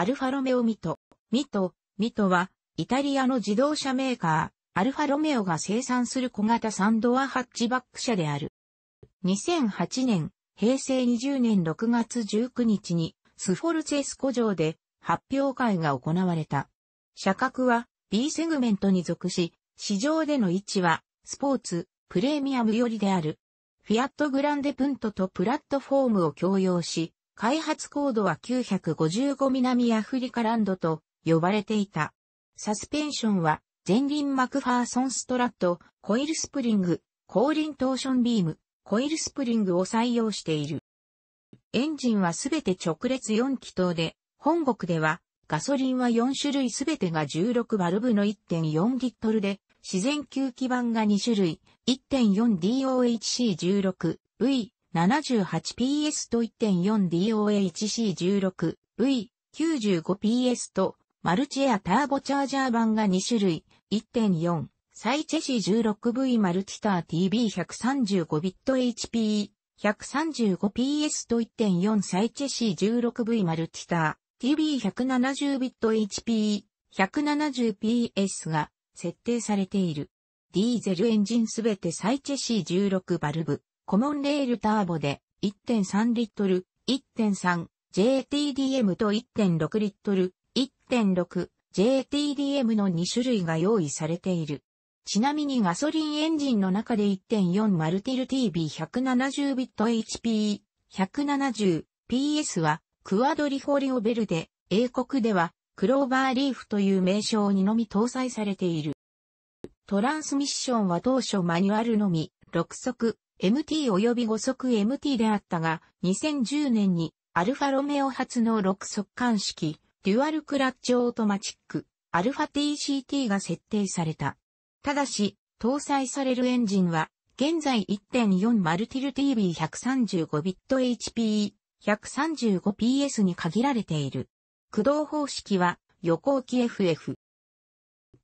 アルファロメオミト。ミト、ミトは、イタリアの自動車メーカー、アルファロメオが生産する小型サンドアハッチバック車である。2008年、平成20年6月19日に、スフォルツェスコ城で発表会が行われた。車格は B セグメントに属し、市場での位置は、スポーツ、プレミアム寄りである。フィアットグランデプントとプラットフォームを共用し、開発高度は955南アフリカランドと呼ばれていた。サスペンションは前輪マクファーソンストラット、コイルスプリング、後輪トーションビーム、コイルスプリングを採用している。エンジンはすべて直列4気筒で、本国ではガソリンは4種類すべてが16バルブの1.4リットルで、自然吸気版が2種類、1.4DOHC16V、78PS と 1.4DOHC16V、95PS と、マルチエアターボチャージャー版が2種類、1.4、サイチェシ 16V マルチター TB135bit h p 1 3 5 p s と1.4サイチェシ 16V マルチター TB170bit h p 1 7 0 p s が設定されている。ディーゼルエンジンすべてサイチェシ16バルブ。コモンレールターボで1.3リットル、1.3JTDM と1.6リットル、1.6JTDM の2種類が用意されている。ちなみにガソリンエンジンの中で1.4マルティル TB170 ビット HP 170PS はクワドリフォリオベルで英国ではクローバーリーフという名称にのみ搭載されている。トランスミッションは当初マニュアルのみ6速 MT 及び5速 MT であったが、2010年にアルファロメオ発の6速乾式、デュアルクラッチオートマチック、アルファ TCT が設定された。ただし、搭載されるエンジンは、現在1.4マルティル t v 1 3 5ビット h p 135PS に限られている。駆動方式は横置き FF。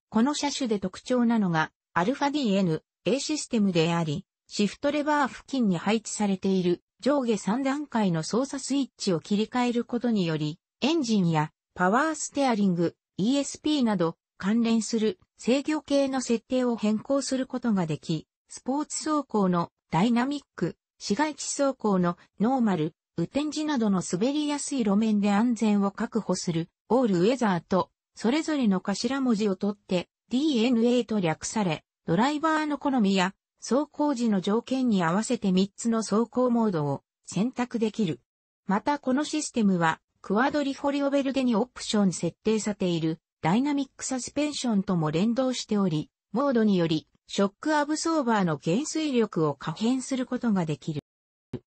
この車種で特徴なのが、アルファ DN、A システムであり、シフトレバー付近に配置されている上下3段階の操作スイッチを切り替えることにより、エンジンやパワーステアリング、ESP など関連する制御系の設定を変更することができ、スポーツ走行のダイナミック、市街地走行のノーマル、雨天時などの滑りやすい路面で安全を確保するオールウェザーと、それぞれの頭文字を取って DNA と略され、ドライバーの好みや走行時の条件に合わせて3つの走行モードを選択できる。またこのシステムは、クワドリフォリオベルデにオプション設定されているダイナミックサスペンションとも連動しており、モードにより、ショックアブソーバーの減衰力を可変することができる。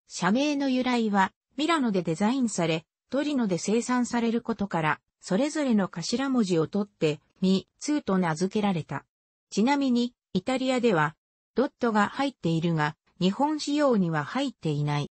社名の由来は、ミラノでデザインされ、トリノで生産されることから、それぞれの頭文字を取って、ミ、ツーと名付けられた。ちなみに、イタリアでは、ドットが入っているが、日本仕様には入っていない。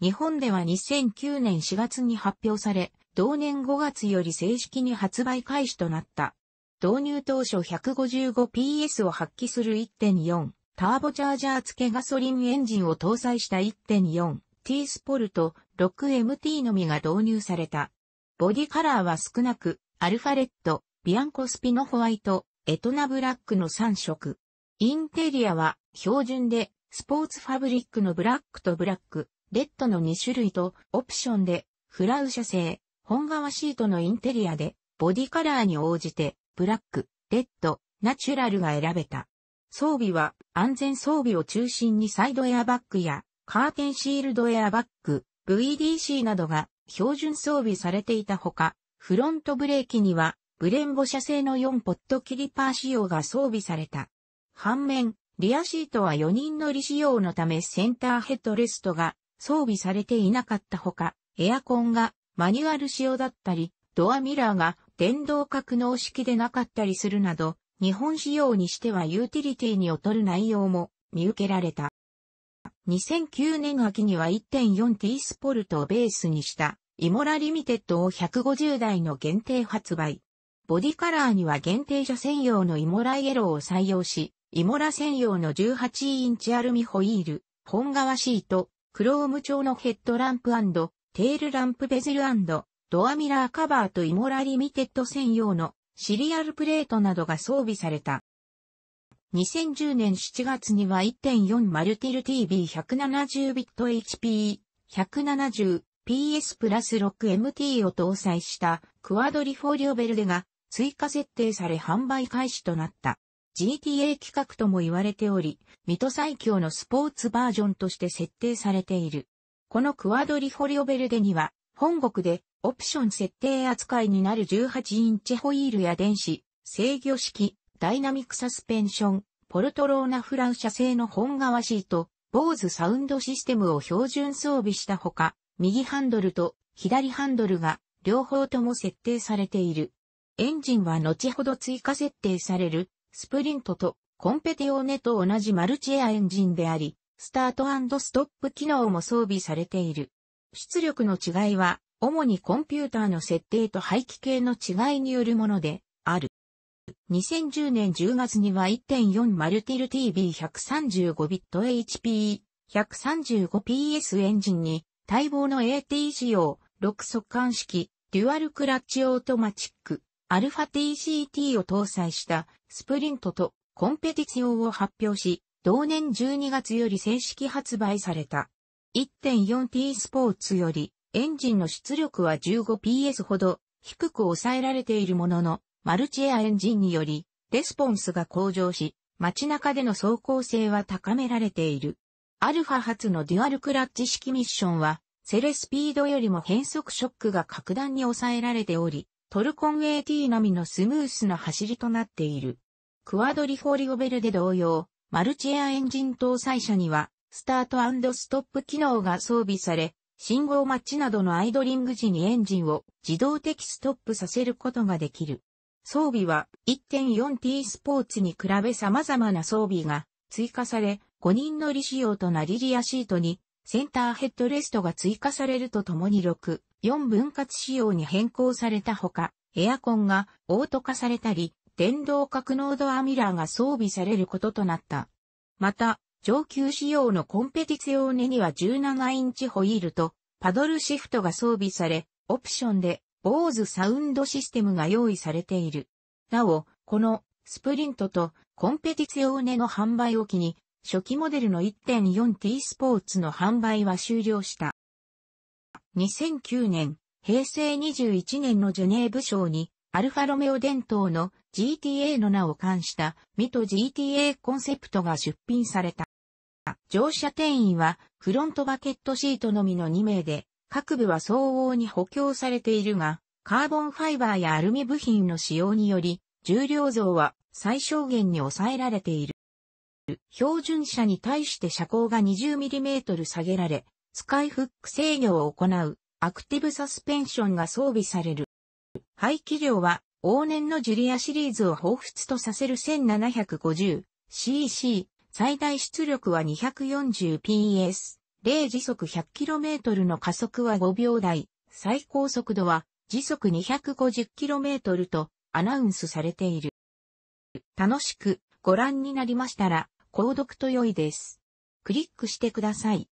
日本では2009年4月に発表され、同年5月より正式に発売開始となった。導入当初 155PS を発揮する1.4、ターボチャージャー付けガソリンエンジンを搭載した 1.4T スポルト 6MT のみが導入された。ボディカラーは少なく、アルファレッド、ビアンコスピノホワイト、エトナブラックの3色。インテリアは標準でスポーツファブリックのブラックとブラック、レッドの2種類とオプションでフラウ社製、本革シートのインテリアでボディカラーに応じてブラック、レッド、ナチュラルが選べた。装備は安全装備を中心にサイドエアバッグやカーテンシールドエアバッグ、VDC などが標準装備されていたほか、フロントブレーキにはブレンボ社製の4ポットキリパー仕様が装備された。反面、リアシートは4人乗り仕様のためセンターヘッドレストが装備されていなかったほか、エアコンがマニュアル仕様だったり、ドアミラーが電動格納式でなかったりするなど、日本仕様にしてはユーティリティに劣る内容も見受けられた。2009年秋には 1.4T スポルトをベースにしたイモラリミテッドを150台の限定発売。ボディカラーには限定車専用のイモライエローを採用し、イモラ専用の18インチアルミホイール、本革シート、クローム調のヘッドランプテールランプベゼルドアミラーカバーとイモラリミテッド専用のシリアルプレートなどが装備された。2010年7月には1.4マルティル TV170 ビット HP170PS プラス 6MT を搭載したクワドリフォーリオベルデが追加設定され販売開始となった。GTA 規格とも言われており、水戸最強のスポーツバージョンとして設定されている。このクワドリフォリオベルデには、本国でオプション設定扱いになる18インチホイールや電子、制御式、ダイナミックサスペンション、ポルトローナフラン社製の本革シート、BOSE サウンドシステムを標準装備したほか、右ハンドルと左ハンドルが両方とも設定されている。エンジンは後ほど追加設定されるスプリントとコンペティオネと同じマルチエアエンジンであり、スタートストップ機能も装備されている。出力の違いは、主にコンピューターの設定と排気系の違いによるもので、ある。2010年10月には1.4マルティル TB135 ビット HP135PS エンジンに待望の AT 仕様6速間式デュアルクラッチオートマチックアルファ TCT を搭載したスプリントとコンペティツ用ンを発表し、同年12月より正式発売された。1.4T スポーツより、エンジンの出力は 15PS ほど低く抑えられているものの、マルチエアエンジンにより、レスポンスが向上し、街中での走行性は高められている。アルファ発のデュアルクラッチ式ミッションは、セレスピードよりも変速ショックが格段に抑えられており、トルコン AT 並みのスムースな走りとなっている。クワドリフォリオベルで同様、マルチエアエンジン搭載車には、スタートストップ機能が装備され、信号待ちなどのアイドリング時にエンジンを自動的ストップさせることができる。装備は 1.4T スポーツに比べ様々な装備が追加され、5人乗り仕様となりリアシートにセンターヘッドレストが追加されるとともに6 4分割仕様に変更されたほか、エアコンがオート化されたり、電動格納ドアミラーが装備されることとなった。また、上級仕様のコンペティツ用ネには17インチホイールとパドルシフトが装備され、オプションで BOSE サウンドシステムが用意されている。なお、このスプリントとコンペティツ用ネの販売を機に、初期モデルの 1.4T スポーツの販売は終了した。2009年、平成21年のジュネーブ賞に、アルファロメオ伝統の GTA の名を冠したミト GTA コンセプトが出品された。乗車定員はフロントバケットシートのみの2名で、各部は相応に補強されているが、カーボンファイバーやアルミ部品の使用により、重量増は最小限に抑えられている。標準車に対して車高が 20mm 下げられ、スカイフック制御を行うアクティブサスペンションが装備される。排気量は往年のジュリアシリーズを彷彿とさせる 1750cc、最大出力は 240ps、0時速 100km の加速は5秒台、最高速度は時速 250km とアナウンスされている。楽しくご覧になりましたら、購読と良いです。クリックしてください。